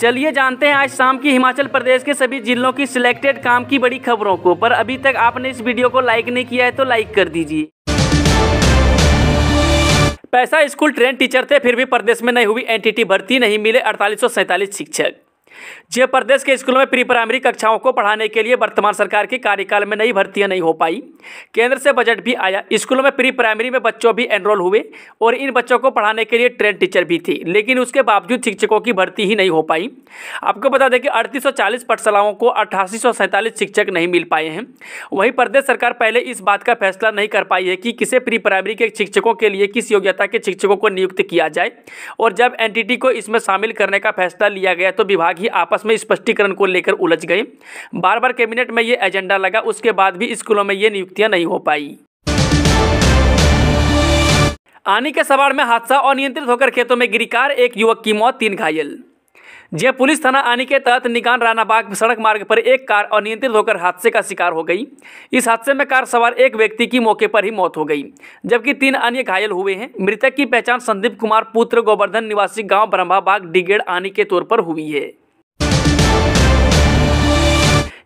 चलिए जानते हैं आज शाम की हिमाचल प्रदेश के सभी जिलों की सिलेक्टेड काम की बड़ी खबरों को पर अभी तक आपने इस वीडियो को लाइक नहीं किया है तो लाइक कर दीजिए पैसा स्कूल ट्रेन टीचर थे फिर भी प्रदेश में नहीं हुई एनटीटी भर्ती नहीं मिले अड़तालीस शिक्षक जय प्रदेश के स्कूलों में प्री प्राइमरी कक्षाओं को पढ़ाने के लिए वर्तमान सरकार के कार्यकाल में नई भर्तियां नहीं हो पाई केंद्र से बजट भी आया स्कूलों में प्री प्राइमरी में बच्चों भी एनरोल हुए और इन बच्चों को पढ़ाने के लिए ट्रेन टीचर भी थी लेकिन उसके बावजूद शिक्षकों की भर्ती ही नहीं हो पाई आपको बता दें कि अड़तीस पाठशालाओं को अट्ठासी शिक्षक नहीं मिल पाए हैं वहीं प्रदेश सरकार पहले इस बात का फैसला नहीं कर पाई है कि किसे प्री प्राइमरी के शिक्षकों के लिए किस योग्यता के शिक्षकों को नियुक्त किया जाए और जब एन को इसमें शामिल करने का फैसला लिया गया तो विभाग ही आपस में स्पष्टीकरण को लेकर उलझ गए बार बार कैबिनेट में ये एजेंडा लगा उसके बाद भी स्कूलों में ये नियुक्तियां नहीं हो पाई आनी के सवार में हादसा अनियंत्रित होकर खेतों में गिरी कार एक युवक की मौत तीन घायल जय पुलिस थाना आनी के तहत निगान रानाबाग सड़क मार्ग पर एक कार अनियंत्रित होकर हादसे का शिकार हो गई इस हादसे में कार सवार एक व्यक्ति की मौके पर ही मौत हो गई जबकि तीन अन्य घायल हुए हैं मृतक की पहचान संदीप कुमार पुत्र गोवर्धन निवासी गांव ब्रह्माबाग डिगेड़ आनी के तौर पर हुई है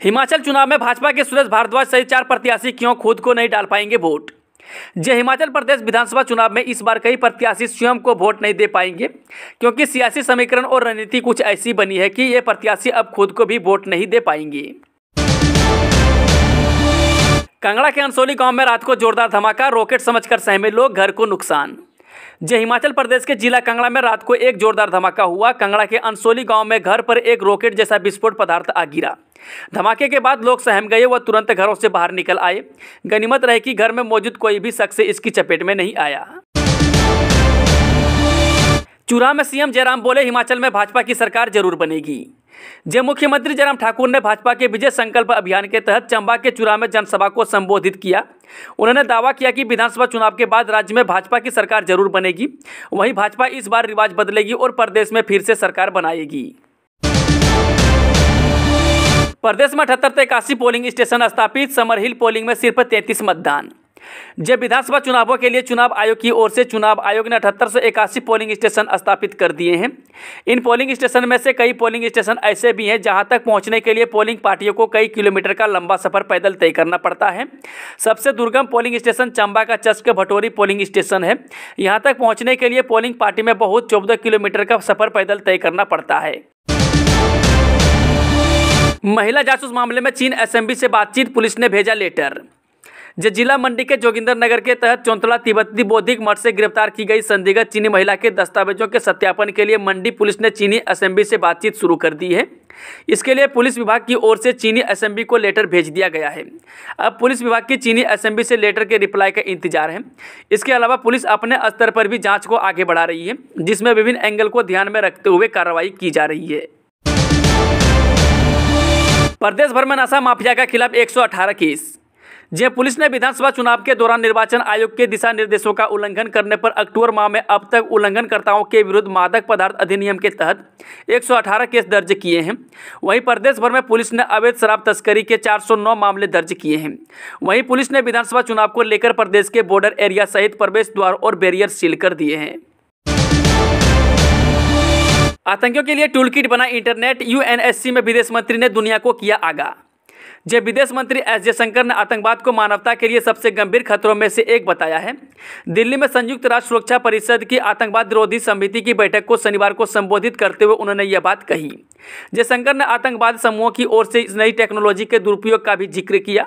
हिमाचल चुनाव में भाजपा के सुरेश भारद्वाज सहित चार प्रत्याशी क्यों खुद को नहीं डाल पाएंगे वोट जय हिमाचल प्रदेश विधानसभा चुनाव में इस बार कई प्रत्याशी स्वयं को वोट नहीं दे पाएंगे क्योंकि सियासी समीकरण और रणनीति कुछ ऐसी बनी है कि ये प्रत्याशी अब खुद को भी वोट नहीं दे पाएंगे कांगड़ा के अंसोली गांव में रात को जोरदार धमाका रॉकेट समझकर सहमे लोग घर को नुकसान जय हिमाचल प्रदेश के जिला कांगड़ा में रात को एक जोरदार धमाका हुआ कांगड़ा के अंसोली गांव में घर पर एक रॉकेट जैसा विस्फोट पदार्थ आ गिरा धमाके के बाद लोग सहम गए व तुरंत घरों से बाहर निकल आए गनीमत रहे कि घर में मौजूद कोई भी शख्स इसकी चपेट में नहीं आया चुरा में सीएम जयराम बोले हिमाचल में भाजपा की सरकार जरूर बनेगी जय मुख्यमंत्री जयराम ठाकुर ने भाजपा के विजय संकल्प अभियान के तहत चंबा के चुरा में जनसभा को संबोधित किया उन्होंने दावा किया कि विधानसभा चुनाव के बाद राज्य में भाजपा की सरकार जरूर बनेगी वहीं भाजपा इस बार रिवाज बदलेगी और प्रदेश में फिर से सरकार बनाएगी प्रदेश में अठहत्तर से इक्यासी पोलिंग स्टेशन स्थापित समरहिल पोलिंग में सिर्फ तैंतीस मतदान जब विधानसभा चुनावों के लिए चुनाव आयोग की ओर से चुनाव आयोग ने अठहत्तर सौ इक्यासी पोलिंग स्टेशन स्थापित कर दिए हैं इन पोलिंग स्टेशन में से कई पोलिंग स्टेशन ऐसे भी हैं जहां तक पहुंचने के लिए पोलिंग पार्टियों को कई किलोमीटर का लंबा सफर पैदल तय करना पड़ता है सबसे दुर्गम पोलिंग स्टेशन चंबा का चस्क भटोरी पोलिंग स्टेशन है यहाँ तक पहुँचने के लिए पोलिंग पार्टी में बहुत चौदह किलोमीटर का सफर पैदल तय करना पड़ता है महिला जासूस मामले में चीन एसएमबी से बातचीत पुलिस ने भेजा लेटर जो जिला मंडी के जोगिंदर नगर के तहत चौंतला तिब्बती बौद्धिक मठ से गिरफ्तार की गई संदिग्ध चीनी महिला के दस्तावेजों के सत्यापन के लिए मंडी पुलिस ने चीनी असेंबली से बातचीत शुरू कर दी है इसके लिए पुलिस विभाग की ओर से चीनी असेंबली को लेटर भेज दिया गया है अब पुलिस विभाग की चीनी असेंबली से लेटर के रिप्लाई का इंतजार है इसके अलावा पुलिस अपने स्तर पर भी जाँच को आगे बढ़ा रही है जिसमें विभिन्न एंगल को ध्यान में रखते हुए कार्रवाई की जा रही है प्रदेश भर में नशा माफिया के खिलाफ एक केस जे पुलिस ने विधानसभा चुनाव के दौरान निर्वाचन आयोग के दिशा निर्देशों का उल्लंघन करने पर अक्टूबर माह में अब तक उल्लंघनकर्ताओं के विरुद्ध मादक पदार्थ अधिनियम के तहत 118 केस दर्ज किए हैं वहीं प्रदेश भर में पुलिस ने अवैध शराब तस्करी के 409 मामले दर्ज किए हैं वहीं पुलिस ने विधानसभा चुनाव को लेकर प्रदेश के बॉर्डर एरिया सहित प्रवेश द्वार और बैरियर सील कर दिए हैं आतंकियों के लिए टूलकिट बना इंटरनेट यूएनएससी में विदेश मंत्री ने दुनिया को किया आगाह जब विदेश मंत्री एस जयशंकर ने आतंकवाद को मानवता के लिए सबसे गंभीर खतरों में से एक बताया है दिल्ली में संयुक्त राष्ट्र सुरक्षा परिषद की आतंकवाद विरोधी समिति की बैठक को शनिवार को संबोधित करते हुए उन्होंने यह बात कही जयशंकर ने आतंकवाद समूहों की ओर से इस नई टेक्नोलॉजी के दुरुपयोग का भी जिक्र किया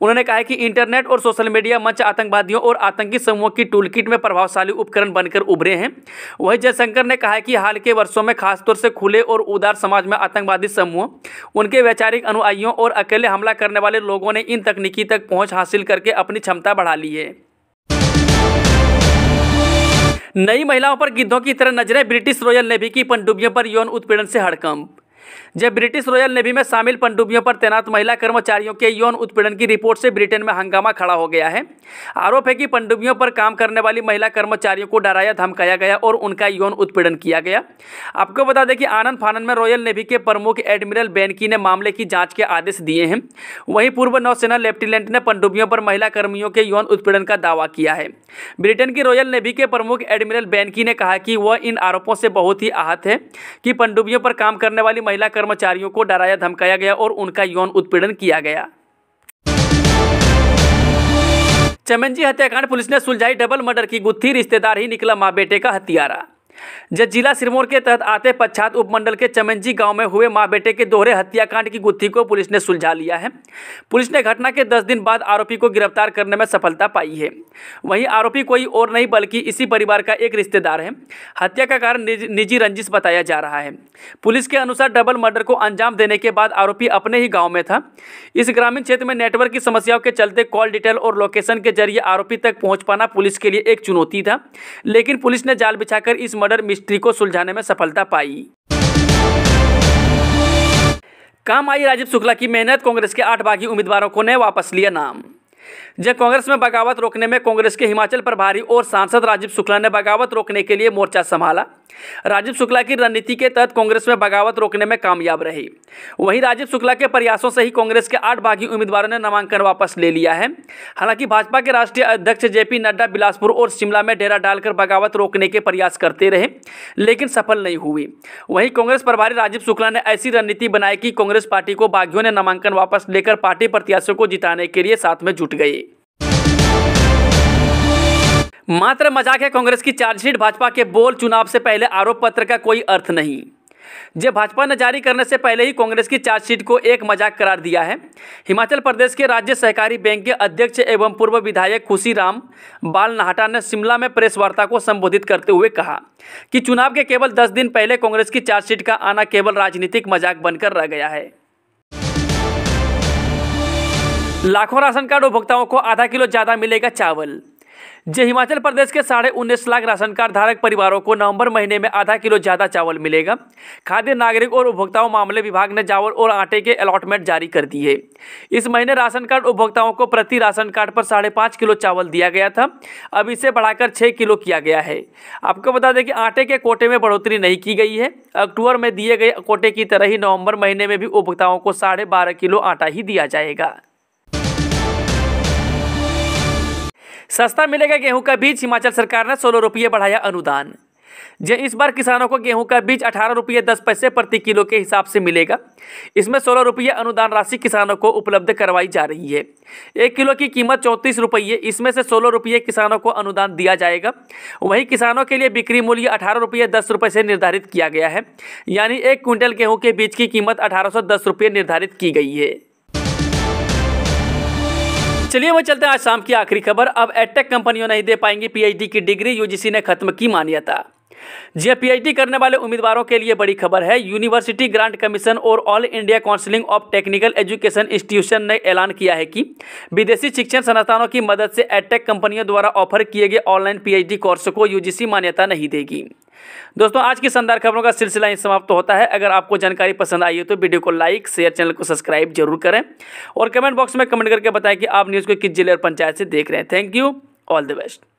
उन्होंने कहा कि इंटरनेट और सोशल मीडिया मंच आतंकवादियों और आतंकी समूहों की टूलकिट में प्रभावशाली उपकरण बनकर उभरे हैं वहीं जयशंकर ने कहा कि हाल के वर्षों में खासतौर से खुले और उदार समाज में आतंकवादी समूह उनके वैचारिक अनुयायियों और अकेले हमला करने वाले लोगों ने इन तकनीकी तक पहुँच हासिल करके अपनी क्षमता बढ़ा ली है नई महिलाओं पर गिद्धों की तरह नजरें ब्रिटिश रॉयल नेवी की पनडुब्बियों पर यौन उत्पीड़न से हड़कंप जब ब्रिटिश रॉयल नेवी में शामिल पनडुब्बियों पर तैनात महिला कर्मचारियों के यौन उत्पीड़न की रिपोर्ट से ब्रिटेन में हंगामा खड़ा हो गया है आरोप है कि पनडुब्बियों पर काम करने वाली महिला कर्मचारियों को डराया धमकाया गया और उनका यौन उत्पीड़न किया गया आपको बता दें कि आनंद फानंद में रॉयल नेवी के प्रमुख एडमिरल बेनकी ने मामले की जाँच के आदेश दिए हैं वहीं पूर्व नौसेना लेफ्टिनेंट ने पनडुब्बियों पर महिला कर्मियों के यौन उत्पीड़न का दावा किया है ब्रिटेन की रॉयल नेवी के प्रमुख एडमिरल बेनकी ने कहा कि वह इन आरोपों से बहुत ही आहत है कि पनडुब्बियों पर काम करने वाली महिला कर्मचारियों को डराया धमकाया गया और उनका यौन उत्पीड़न किया गया चमनजी हत्याकांड पुलिस ने सुलझाई डबल मर्डर की गुत्थी रिश्तेदार ही निकला मां बेटे का हत्यारा जब जिला सिरमौर के तहत आते पश्चात उपमंडल के चमनजी गांव में हुए मां बेटे के दोहरे हत्याकांड की गुत्थी को पुलिस ने सुलझा लिया है पुलिस ने घटना के दस दिन बाद आरोपी को गिरफ्तार करने में सफलता पाई है वहीं आरोपी कोई और नहीं बल्कि इसी परिवार का एक रिश्तेदार है हत्या का कारण निजी रंजिश बताया जा रहा है पुलिस के अनुसार डबल मर्डर को अंजाम देने के बाद आरोपी अपने ही गाँव में था इस ग्रामीण क्षेत्र में नेटवर्क की समस्याओं के चलते कॉल डिटेल और लोकेशन के जरिए आरोपी तक पहुँच पाना पुलिस के लिए एक चुनौती था लेकिन पुलिस ने जाल बिछाकर इस मर्डर मर्डर मिस्ट्री को सुलझाने में सफलता पाई काम आई राजीव शुक्ला की मेहनत कांग्रेस के आठ बागी उम्मीदवारों को ने वापस लिया नाम जब कांग्रेस में बगावत रोकने में कांग्रेस के हिमाचल प्रभारी और सांसद राजीव शुक्ला ने बगावत रोकने के लिए मोर्चा संभाला राजीव शुक्ला की रणनीति के तहत कांग्रेस में बगावत रोकने में कामयाब रही वहीं राजीव शुक्ला के प्रयासों से ही कांग्रेस के आठ बागी उम्मीदवारों ने नामांकन वापस ले लिया है हालांकि भाजपा के राष्ट्रीय अध्यक्ष जेपी नड्डा बिलासपुर और शिमला में डेरा डालकर बगावत रोकने के प्रयास करते रहे लेकिन सफल नहीं हुई वहीं कांग्रेस प्रभारी राजीव शुक्ला ने ऐसी रणनीति बनाई कि कांग्रेस पार्टी को बागियों ने नामांकन वापस लेकर पार्टी प्रत्याशियों को जिताने के लिए साथ में जुट गई मात्र मजाक है कांग्रेस की चार्जशीट भाजपा के बोल चुनाव से पहले आरोप पत्र का कोई अर्थ नहीं जे भाजपा ने जारी करने से पहले ही कांग्रेस की चार्जशीट को एक मजाक करार दिया है हिमाचल प्रदेश के राज्य सहकारी बैंक के अध्यक्ष एवं पूर्व विधायक खुशी राम बाल नाहटा ने शिमला में प्रेस वार्ता को संबोधित करते हुए कहा कि चुनाव के केवल दस दिन पहले कांग्रेस की चार्जशीट का आना केवल राजनीतिक मजाक बनकर रह गया है लाखों राशन कार्ड उपभोक्ताओं को आधा किलो ज़्यादा मिलेगा चावल जे हिमाचल प्रदेश के साढ़े उन्नीस लाख राशन कार्ड धारक परिवारों को नवंबर महीने में आधा किलो ज़्यादा चावल मिलेगा खाद्य नागरिक और उपभोक्ताओं मामले विभाग ने चावल और आटे के अलॉटमेंट जारी कर दिए इस महीने राशन कार्ड उपभोक्ताओं को प्रति राशन कार्ड पर साढ़े पाँच किलो चावल दिया गया था अब इसे बढ़ाकर छः किलो किया गया है आपको बता दें कि आटे के कोटे में बढ़ोतरी नहीं की गई है अक्टूबर में दिए गए कोटे की तरह ही नवम्बर महीने में भी उपभोक्ताओं को साढ़े किलो आटा ही दिया जाएगा सस्ता मिलेगा गेहूं का बीज हिमाचल सरकार ने सोलह रुपये बढ़ाया अनुदान जे इस बार किसानों को गेहूं का बीज अठारह रुपये दस पैसे प्रति किलो के हिसाब से मिलेगा इसमें सोलह रुपये अनुदान राशि किसानों को उपलब्ध करवाई जा रही है एक किलो की कीमत चौंतीस रुपये इसमें से सोलह रुपये किसानों को अनुदान दिया जाएगा वहीं किसानों के लिए बिक्री मूल्य अठारह रुपये दस रुपये से निर्धारित किया गया है यानी एक क्विंटल गेहूँ के बीज की कीमत अठारह निर्धारित की गई है चलिए वो चलते हैं आज शाम की आखिरी खबर अब एटेक कंपनियों नहीं दे पाएंगी पीएचडी की डिग्री यूजीसी ने खत्म की मान्यता जी पीएचडी हाँ, करने वाले उम्मीदवारों के लिए बड़ी खबर है यूनिवर्सिटी ग्रांट कमीशन और all India counselling of technical education institution ने ऐलान किया है कि विदेशी शिक्षण संस्थानों की मदद से एटेक कंपनियों द्वारा ऑफर किए गए ऑनलाइन पीएचडी कोर्स को यूजीसी मान्यता नहीं देगी दोस्तों आज की शानदार खबरों का सिलसिला ही समाप्त तो होता है अगर आपको जानकारी पसंद आई हो तो वीडियो को लाइक शेयर चैनल को सब्सक्राइब जरूर करें और कमेंट बॉक्स में कमेंट करके बताएं कि आप न्यूज़ को किस जिले और पंचायत से देख रहे हैं thank you all the best